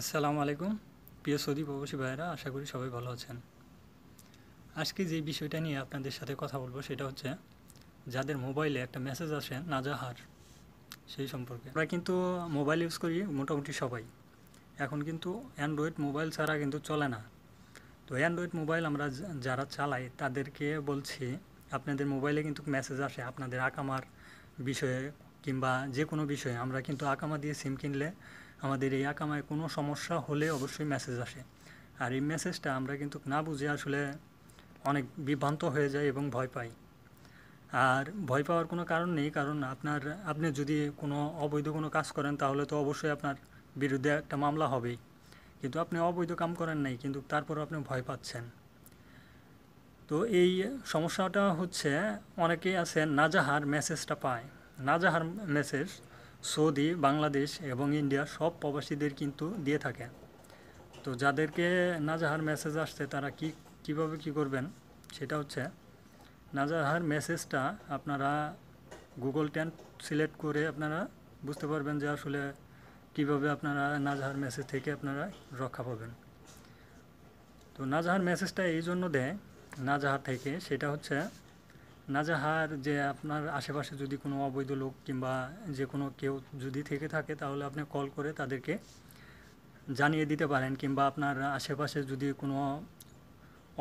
আসসালামু আলাইকুম প্রিয় সৌদি প্রবাসী ভাইয়েরা আশা করি সবাই ভালো আছেন আজকে যে বিষয়টা নিয়ে আপনাদের সাথে কথা বলবো সেটা হচ্ছে যাদের মোবাইলে একটা মেসেজ আসে নাজাহার সেই সম্পর্কে আমরা কিন্তু মোবাইল ইউজ করি মোটামুটি সবাই এখন কিন্তু অ্যান্ড্রয়েড মোবাইল ছাড়া কিন্তু চলে না তো অ্যান্ড্রয়েড মোবাইল আমরা যারা চালাই তাদেরকে বলছি আপনাদের মোবাইলে কিন্তু মেসেজ আসে আপনাদের আকামার বিষয়ে কিংবা যে কোনো বিষয়ে আমরা কিন্তু আকামা দিয়ে সিম কিনলে আমাদের এই আঁকামায় কোনো সমস্যা হলে অবশ্যই মেসেজ আসে আর এই মেসেজটা আমরা কিন্তু না বুঝে আসলে অনেক বিভ্রান্ত হয়ে যায় এবং ভয় পাই আর ভয় পাওয়ার কোনো কারণ নেই কারণ আপনার আপনি যদি কোনো অবৈধ কোনো কাজ করেন তাহলে তো অবশ্যই আপনার বিরুদ্ধে একটা মামলা হবেই কিন্তু আপনি অবৈধ কাম করেন নাই কিন্তু তারপরও আপনি ভয় পাচ্ছেন তো এই সমস্যাটা হচ্ছে অনেকেই আছেন নাজাহার মেসেজটা পায় নাজাহার মেসেজ সৌদি বাংলাদেশ এবং ইন্ডিয়া সব প্রবাসীদের কিন্তু দিয়ে থাকে তো যাদেরকে নাজাহার মেসেজ আসছে তারা কি কিভাবে কি করবেন সেটা হচ্ছে নাজাহার মেসেজটা আপনারা গুগল ট্যান সিলেক্ট করে আপনারা বুঝতে পারবেন যে আসলে কিভাবে আপনারা নাজাহার মেসেজ থেকে আপনারা রক্ষা পাবেন তো নাজাহার মেসেজটা এই জন্য দেয় নাজাহার থেকে সেটা হচ্ছে নাজাহার যে আপনার আশেপাশে যদি কোনো অবৈধ লোক কিংবা যে কোনো কেউ যদি থেকে থাকে তাহলে আপনি কল করে তাদেরকে জানিয়ে দিতে পারেন কিংবা আপনার আশেপাশে যদি কোনো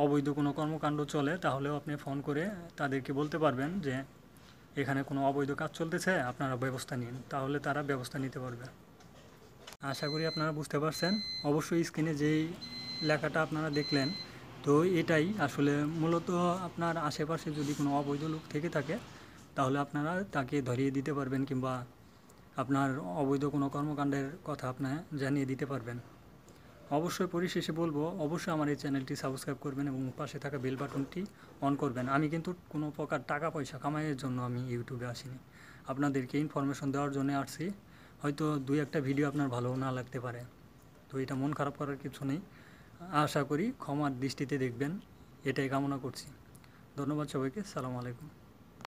অবৈধ কোনো কর্মকাণ্ড চলে তাহলেও আপনি ফোন করে তাদেরকে বলতে পারবেন যে এখানে কোনো অবৈধ কাজ চলতেছে আপনারা ব্যবস্থা নিন তাহলে তারা ব্যবস্থা নিতে পারবে আশা করি আপনারা বুঝতে পারছেন অবশ্যই স্ক্রিনে যেই লেখাটা আপনারা দেখলেন তো এটাই আসলে মূলত আপনার আশেপাশে যদি কোনো অবৈধ লোক থেকে থাকে তাহলে আপনারা তাকে ধরিয়ে দিতে পারবেন কিংবা আপনার অবৈধ কোনো কর্মকাণ্ডের কথা আপনার জানিয়ে দিতে পারবেন অবশ্যই পরিশেষে বলবো অবশ্যই আমার এই চ্যানেলটি সাবস্ক্রাইব করবেন এবং পাশে থাকা বেল বাটনটি অন করবেন আমি কিন্তু কোনো প্রকার টাকা পয়সা কামাইয়ের জন্য আমি ইউটিউবে আসিনি আপনাদেরকে ইনফরমেশন দেওয়ার জন্য আসছি হয়তো দুই একটা ভিডিও আপনার ভালো না লাগতে পারে তো এটা মন খারাপ করার কিছু নেই আশা করি ক্ষমার দৃষ্টিতে দেখবেন এটাই কামনা করছি ধন্যবাদ সবাইকে সালাম আলাইকুম